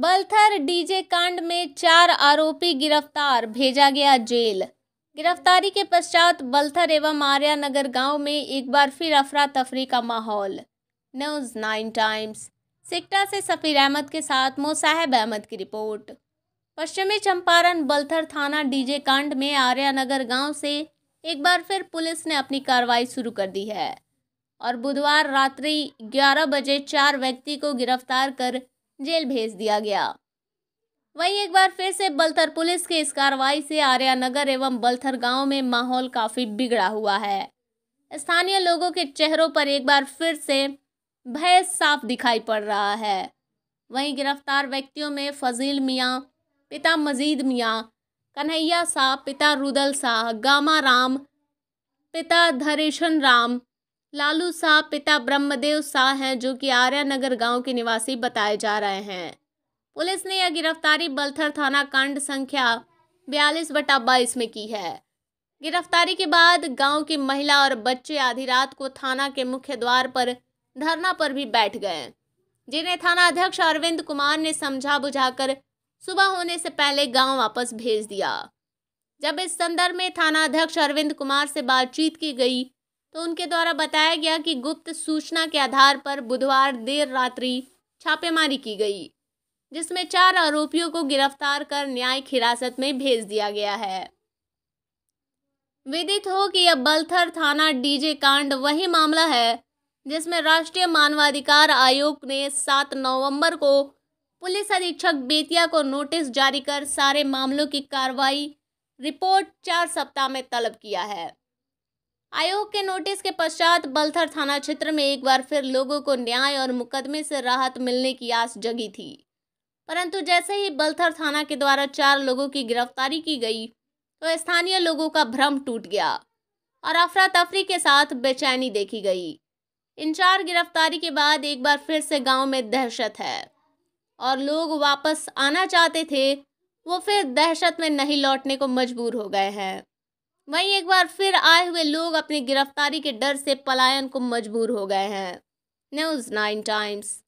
Balthar DJ कांड में चार आरोपी गिरफ्तार भेजा गया जेल गिरफ्तारी के पश्चात बलथर एवं आर्या नगर गाँव में एक बार फिर अफरा तफरी का माहौल न्यूज नाइन टाइम्स सिक्टा से सफ़ीर अहमद के साथ मोसाहब अहमद की रिपोर्ट पश्चिमी चंपारण बलथर थाना डीजे कांड में आर्या नगर गाँव से एक बार फिर पुलिस ने अपनी कार्रवाई शुरू कर दी है और बुधवार रात्रि 11 बजे चार व्यक्ति को गिरफ्तार कर जेल भेज दिया गया वहीं एक बार फिर से बलथर पुलिस के इस कार्रवाई से आर्या नगर एवं बलथर गांव में माहौल काफ़ी बिगड़ा हुआ है स्थानीय लोगों के चेहरों पर एक बार फिर से भय साफ दिखाई पड़ रहा है वहीं गिरफ्तार व्यक्तियों में फजील मियाँ पिता मजीद मियाँ कन्हैया शाह पिता रुदल साह गामा राम पिता धरेशन राम लालू शाह पिता ब्रह्मदेव शाह हैं जो कि नगर गांव के निवासी बताए जा रहे हैं पुलिस ने यह गिरफ्तारी बलथर थाना कांड संख्या बयालीस बटा बाईस में की है गिरफ्तारी के बाद गांव की महिला और बच्चे आधी रात को थाना के मुख्य द्वार पर धरना पर भी बैठ गए जिन्हें थाना अध्यक्ष अरविंद कुमार ने समझा बुझाकर सुबह होने से पहले गांव वापस भेज दिया जब इस संदर्भ में थाना अध्यक्ष अरविंद कुमार से बातचीत की गई तो उनके द्वारा बताया गया कि गुप्त सूचना के आधार पर बुधवार देर रात्रि छापेमारी की गई जिसमें चार आरोपियों को गिरफ्तार कर न्यायिक हिरासत में भेज दिया गया है विदित हो कि यह बलथर थाना डीजे कांड वही मामला है जिसमें राष्ट्रीय मानवाधिकार आयोग ने 7 नवंबर को पुलिस अधीक्षक बेतिया को नोटिस जारी कर सारे मामलों की कार्रवाई रिपोर्ट चार सप्ताह में तलब किया है आयोग के नोटिस के पश्चात बलथर थाना क्षेत्र में एक बार फिर लोगों को न्याय और मुकदमे से राहत मिलने की आस जगी थी परंतु जैसे ही बलथर थाना के द्वारा चार लोगों की गिरफ्तारी की गई तो स्थानीय लोगों का भ्रम टूट गया और अफरा तफरी के साथ बेचैनी देखी गई इन चार गिरफ्तारी के बाद एक बार फिर से गांव में दहशत है और लोग वापस आना चाहते थे वो फिर दहशत में नहीं लौटने को मजबूर हो गए हैं वहीं एक बार फिर आए हुए लोग अपनी गिरफ्तारी के डर से पलायन को मजबूर हो गए हैं न्यूज़ नाइन टाइम्स